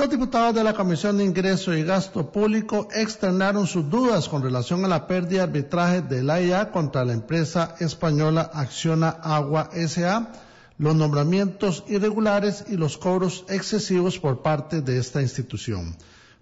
Los diputados de la Comisión de Ingreso y Gasto Público externaron sus dudas con relación a la pérdida de arbitraje de la IA contra la empresa española Acciona Agua SA, los nombramientos irregulares y los cobros excesivos por parte de esta institución.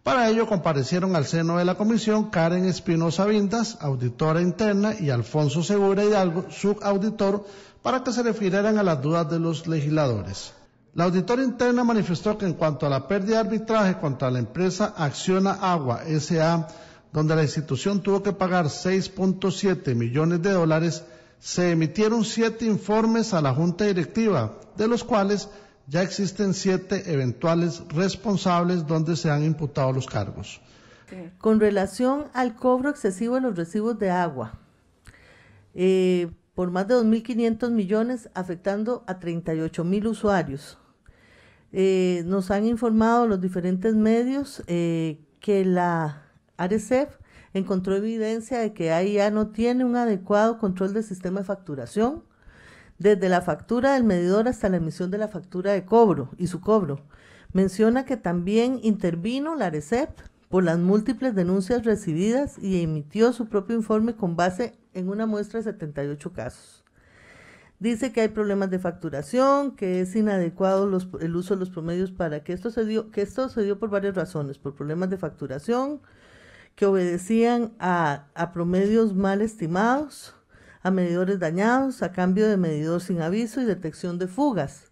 Para ello comparecieron al seno de la comisión Karen Espinosa Vindas, auditora interna, y Alfonso Segura Hidalgo, subauditor, para que se refirieran a las dudas de los legisladores. La auditoría interna manifestó que en cuanto a la pérdida de arbitraje contra la empresa Acciona Agua SA, donde la institución tuvo que pagar 6.7 millones de dólares, se emitieron siete informes a la Junta Directiva, de los cuales ya existen siete eventuales responsables donde se han imputado los cargos. Con relación al cobro excesivo en los recibos de agua, eh, por más de 2.500 millones, afectando a 38.000 usuarios. Eh, nos han informado los diferentes medios eh, que la ARECEF encontró evidencia de que AIA no tiene un adecuado control del sistema de facturación, desde la factura del medidor hasta la emisión de la factura de cobro y su cobro. Menciona que también intervino la ARECEP por las múltiples denuncias recibidas y emitió su propio informe con base en una muestra de 78 casos. Dice que hay problemas de facturación, que es inadecuado el uso de los promedios para que esto se dio, que esto se dio por varias razones, por problemas de facturación, que obedecían a, a promedios mal estimados, a medidores dañados, a cambio de medidor sin aviso y detección de fugas.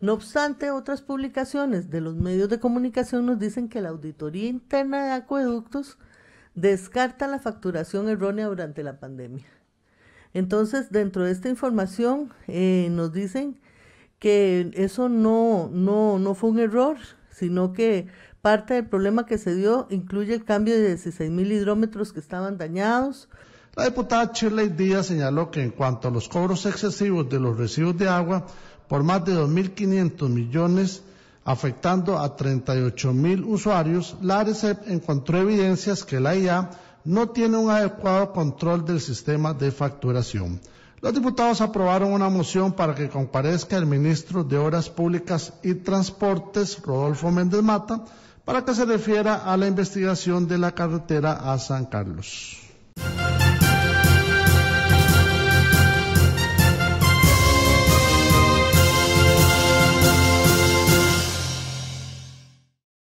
No obstante, otras publicaciones de los medios de comunicación nos dicen que la auditoría interna de acueductos descarta la facturación errónea durante la pandemia. Entonces, dentro de esta información eh, nos dicen que eso no, fue un error, sino que parte del problema que se dio incluye el cambio de 16 mil hidrómetros que estaban dañados. La diputada Shirley Díaz señaló que en cuanto a los cobros excesivos de los residuos de agua, por más de 2.500 millones, afectando a 38.000 usuarios, la ARECEP encontró evidencias que la IA no tiene un adecuado control del sistema de facturación. Los diputados aprobaron una moción para que comparezca el ministro de Obras Públicas y Transportes, Rodolfo Méndez Mata, para que se refiera a la investigación de la carretera a San Carlos.